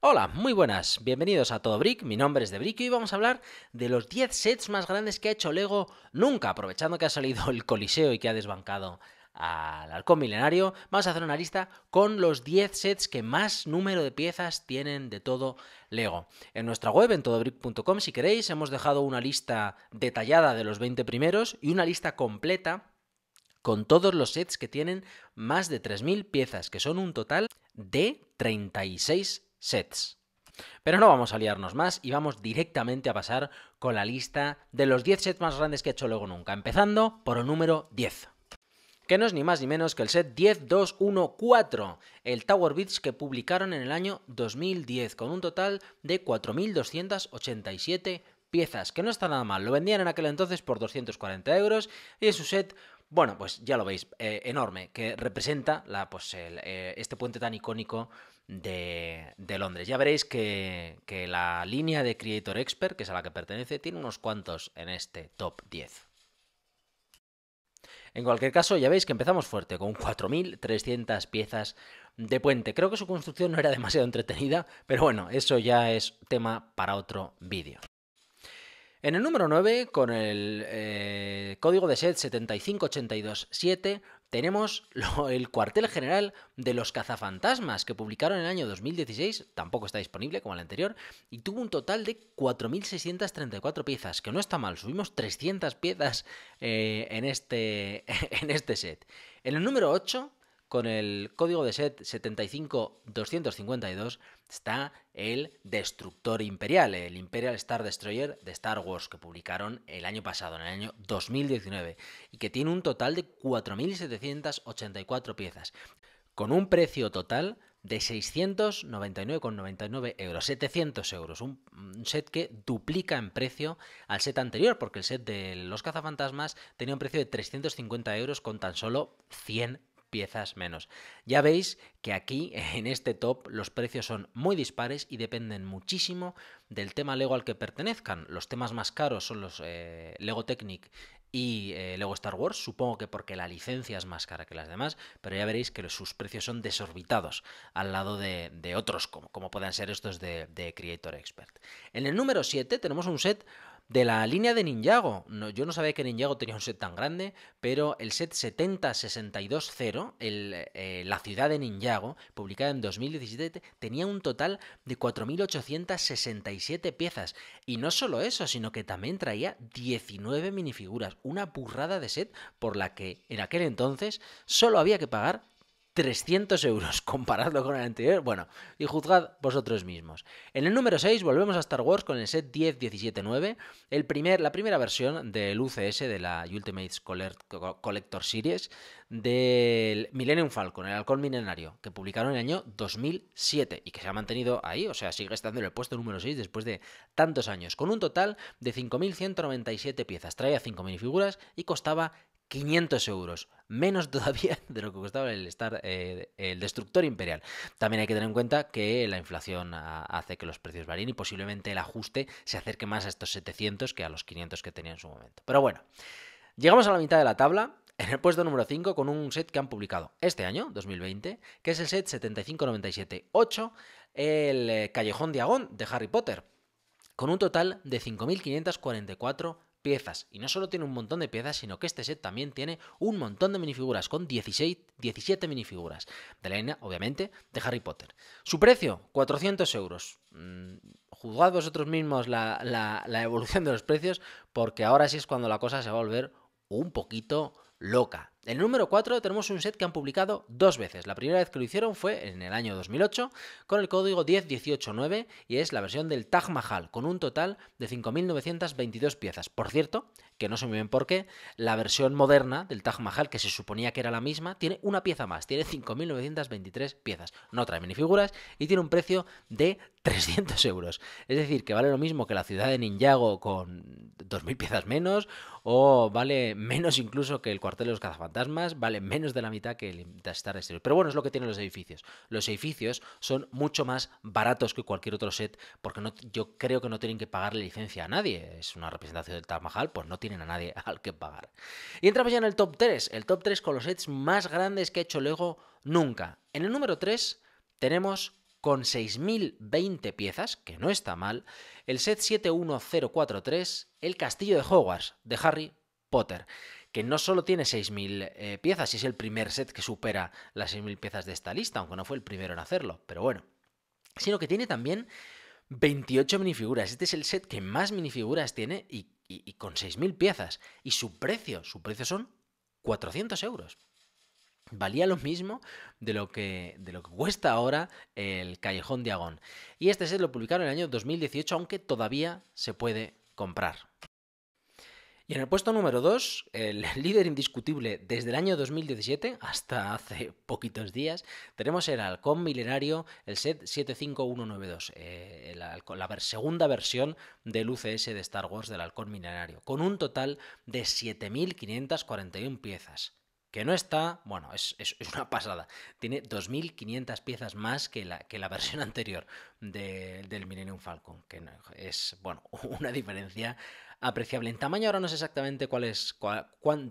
Hola, muy buenas, bienvenidos a Todo Brick, mi nombre es Debrick y hoy vamos a hablar de los 10 sets más grandes que ha hecho Lego nunca, aprovechando que ha salido el Coliseo y que ha desbancado al halcón milenario, vamos a hacer una lista con los 10 sets que más número de piezas tienen de todo Lego. En nuestra web, en todobrick.com, si queréis, hemos dejado una lista detallada de los 20 primeros y una lista completa con todos los sets que tienen más de 3.000 piezas, que son un total de 36 sets. Pero no vamos a liarnos más y vamos directamente a pasar con la lista de los 10 sets más grandes que he hecho luego nunca, empezando por el número 10 que no es ni más ni menos que el set 10214, el Tower Beats que publicaron en el año 2010, con un total de 4.287 piezas, que no está nada mal, lo vendían en aquel entonces por 240 euros y es un set bueno, pues ya lo veis, eh, enorme, que representa la, pues, eh, este puente tan icónico de, Londres. Ya veréis que, que la línea de Creator Expert, que es a la que pertenece, tiene unos cuantos en este top 10. En cualquier caso, ya veis que empezamos fuerte, con 4.300 piezas de puente. Creo que su construcción no era demasiado entretenida, pero bueno, eso ya es tema para otro vídeo. En el número 9, con el eh, código de set 75827, tenemos el cuartel general de los cazafantasmas que publicaron en el año 2016, tampoco está disponible como el anterior, y tuvo un total de 4.634 piezas, que no está mal, subimos 300 piezas eh, en, este, en este set. En el número 8 con el código de set 75252 está el Destructor Imperial, el Imperial Star Destroyer de Star Wars que publicaron el año pasado, en el año 2019, y que tiene un total de 4.784 piezas, con un precio total de 699,99 euros, 700 euros, un, set que duplica en precio al set anterior, porque el set de los cazafantasmas tenía un precio de 350 euros con tan solo 100 piezas menos. Ya veis que aquí, en este top, los precios son muy dispares y dependen muchísimo del tema Lego al que pertenezcan. Los temas más caros son los eh, Lego Technic y eh, Lego Star Wars, supongo que porque la licencia es más cara que las demás, pero ya veréis que sus precios son desorbitados al lado de, otros, como, pueden ser estos de, de Creator Expert. En el número 7 tenemos un set de la línea de Ninjago, yo no sabía que Ninjago tenía un set tan grande, pero el set 70620, eh, La ciudad de Ninjago, publicada en 2017, tenía un total de 4.867 piezas. Y no solo eso, sino que también traía 19 minifiguras, una burrada de set por la que en aquel entonces solo había que pagar 300 euros, comparadlo con el anterior. Bueno, y juzgad vosotros mismos. En el número 6 volvemos a Star Wars con el set 10.17.9, el primer, la primera versión del UCS de la Ultimate Collector Series del Millennium Falcon, el halcón milenario, que publicaron en el año 2007 y que se ha mantenido ahí, o sea, sigue estando en el puesto número 6 después de tantos años, con un total de 5.197 piezas. Traía 5.000 figuras y costaba 500 euros, menos todavía de lo que costaba el, eh, el destructor imperial. También hay que tener en cuenta que la inflación ah, hace que los precios varíen y posiblemente el ajuste se acerque más a estos 700 que a los 500 que tenía en su momento. Pero bueno, llegamos a la mitad de la tabla. En el puesto número 5 con un set que han publicado este año, 2020, que es el set 75978, el eh, Callejón Diagón de Harry Potter, con un total de 5.544 piezas. Y no solo tiene un montón de piezas, sino que este set también tiene un montón de minifiguras, con 16, 17 minifiguras. De la línea, obviamente, de Harry Potter. Su precio, 400 euros. Mm, juzgad vosotros mismos la evolución de los precios, porque ahora sí es cuando la cosa se va a volver un poquito loca el número 4 tenemos un set que han publicado dos veces. La primera vez que lo hicieron fue en el año 2008 con el código 10189 y es la versión del Taj Mahal con un total de 5.922 piezas. Por cierto, que no sé muy bien por qué, la versión moderna del Taj Mahal, que se suponía que era la misma, tiene una pieza más, tiene 5.923 piezas. No trae minifiguras y tiene un precio de 300 euros. Es decir, que vale lo mismo que la ciudad de Ninjago con 2.000 piezas menos o vale menos incluso que el cuartel de los cazafantasmas, vale menos de la mitad que el Star Destroyer. Pero bueno, es lo que tienen los edificios. Los edificios son mucho más baratos que cualquier otro set porque no, yo creo que no tienen que pagarle licencia a nadie. Es una representación del Taj Mahal, pues no tienen a nadie al que pagar. Y entramos ya en el top 3, el top 3 con los sets más grandes que ha hecho Lego nunca. En el número 3 tenemos con 6.020 piezas, que no está mal, el set 71043, El Castillo de Hogwarts, de Harry Potter, que no solo tiene 6.000 eh, piezas, y es el primer set que supera las 6.000 piezas de esta lista, aunque no fue el primero en hacerlo, pero bueno, sino que tiene también 28 minifiguras. Este es el set que más minifiguras tiene y, y con 6.000 piezas. Y su precio, su precio son 400 euros valía lo mismo de lo que, cuesta ahora el Callejón de Agón. Y este set lo publicaron en el año 2018, aunque todavía se puede comprar. Y en el puesto número 2, el líder indiscutible desde el año 2017 hasta hace poquitos días, tenemos el halcón milenario, el set 75192, eh, la, la segunda versión del UCS de Star Wars del halcón milenario, con un total de 7.541 piezas que no está. Bueno, es, una pasada. Tiene 2.500 piezas más que la, que la versión anterior del Millennium Falcon, que es, bueno, una diferencia apreciable. En tamaño ahora no sé exactamente cuál es,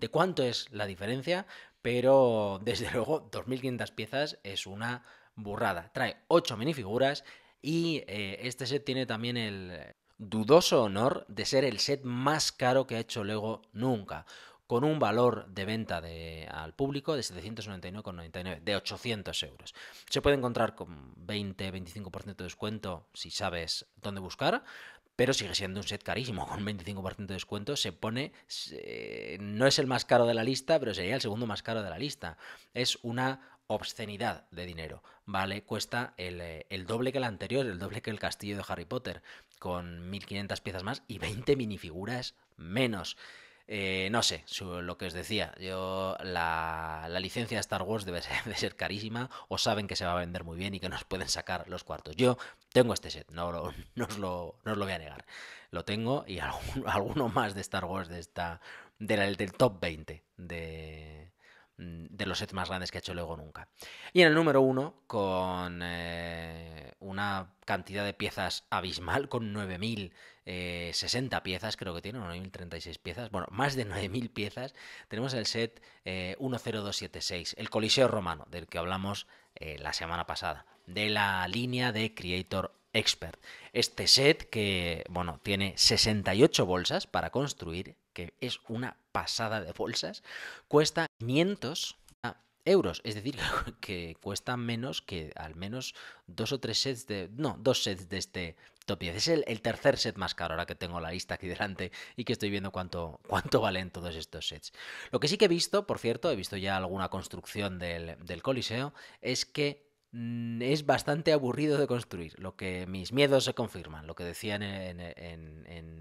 de cuánto es la diferencia, pero desde luego 2.500 piezas es una burrada. Trae 8 minifiguras y eh, este set tiene también el dudoso honor de ser el set más caro que ha hecho Lego nunca con un valor de venta al público de 799,99, de 800 euros. Se puede encontrar con 20-25% de descuento si sabes dónde buscar, pero sigue siendo un set carísimo, con 25% de descuento se pone, no es el más caro de la lista, pero sería el segundo más caro de la lista. Es una obscenidad de dinero, ¿vale? Cuesta el, eh, el doble que el anterior, el doble que el castillo de Harry Potter, con 1500 piezas más y 20 minifiguras menos. Eh, no sé, lo que os decía, yo la, licencia de Star Wars debe ser, ser, carísima o saben que se va a vender muy bien y que nos pueden sacar los cuartos. Yo tengo este set, no, os, lo, voy a negar. Lo tengo y alguno, alguno más de Star Wars de esta, del top 20 de, Mm, de los sets más grandes que ha hecho luego nunca. Y en el número uno, con eh, una cantidad de piezas abismal, con 9.060 eh, piezas, creo que tiene, 9.036 piezas, bueno, más de 9.000 piezas, tenemos el set 10276, eh, el Coliseo Romano, del que hablamos la semana pasada, de la línea de Creator Expert. Este set que, bueno, tiene 68 bolsas para construir, que es una pasada de bolsas, cuesta 500 euros, es decir, que cuesta menos que al menos dos o tres sets de... No, dos sets de este top 10. Es el, tercer set más caro, ahora que tengo la lista aquí delante y que estoy viendo cuánto, cuánto valen todos estos sets. Lo que sí que he visto, por cierto, he visto ya alguna construcción del, del Coliseo, es que Mm, es bastante aburrido de construir. Lo que mis miedos se confirman, lo que decía en,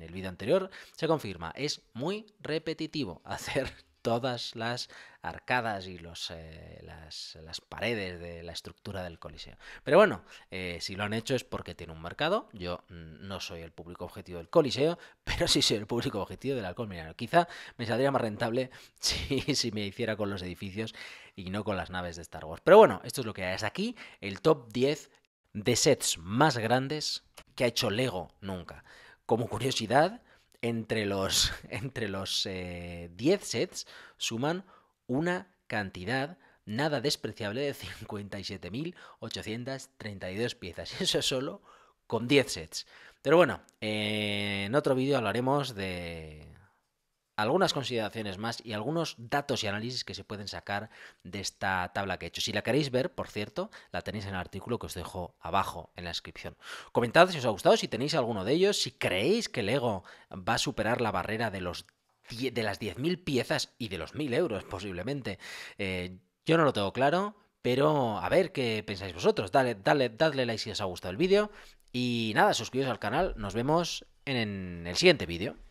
el vídeo anterior, se confirma. Es muy repetitivo hacer todas las arcadas y los, eh, las, paredes de la estructura del Coliseo. Pero bueno, eh, si lo han hecho es porque tiene un mercado. Yo mm, no soy el público objetivo del Coliseo, pero sí soy el público objetivo del alcohol minero. Quizá me saldría más rentable si, me hiciera con los edificios y no con las naves de Star Wars. Pero bueno, esto es lo que hay es aquí, el top 10 de sets más grandes que ha hecho Lego nunca. Como curiosidad, entre los, entre los 10 eh, sets suman una cantidad nada despreciable de 57.832 piezas. Eso solo con 10 sets. Pero bueno, eh, en otro vídeo hablaremos de, algunas consideraciones más y algunos datos y análisis que se pueden sacar de esta tabla que he hecho. Si la queréis ver, por cierto, la tenéis en el artículo que os dejo abajo en la descripción. Comentad si os ha gustado, si tenéis alguno de ellos, si creéis que Lego va a superar la barrera de, los de las 10.000 piezas y de los 1.000 euros posiblemente. Eh, yo no lo tengo claro, pero a ver qué pensáis vosotros. Dale, dale, dadle like si os ha gustado el vídeo. Y nada, suscribiros al canal. Nos vemos en el siguiente vídeo.